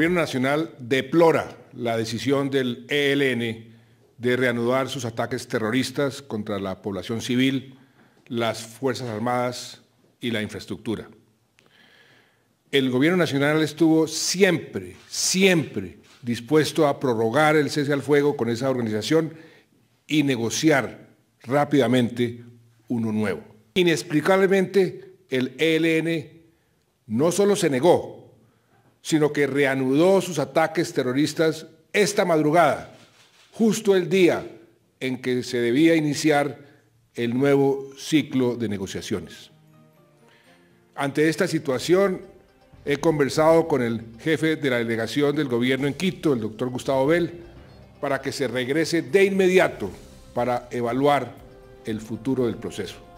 El gobierno nacional deplora la decisión del ELN de reanudar sus ataques terroristas contra la población civil, las Fuerzas Armadas y la infraestructura. El gobierno nacional estuvo siempre, siempre dispuesto a prorrogar el cese al fuego con esa organización y negociar rápidamente uno nuevo. Inexplicablemente, el ELN no solo se negó, sino que reanudó sus ataques terroristas esta madrugada, justo el día en que se debía iniciar el nuevo ciclo de negociaciones. Ante esta situación, he conversado con el jefe de la delegación del gobierno en Quito, el doctor Gustavo Bell, para que se regrese de inmediato para evaluar el futuro del proceso.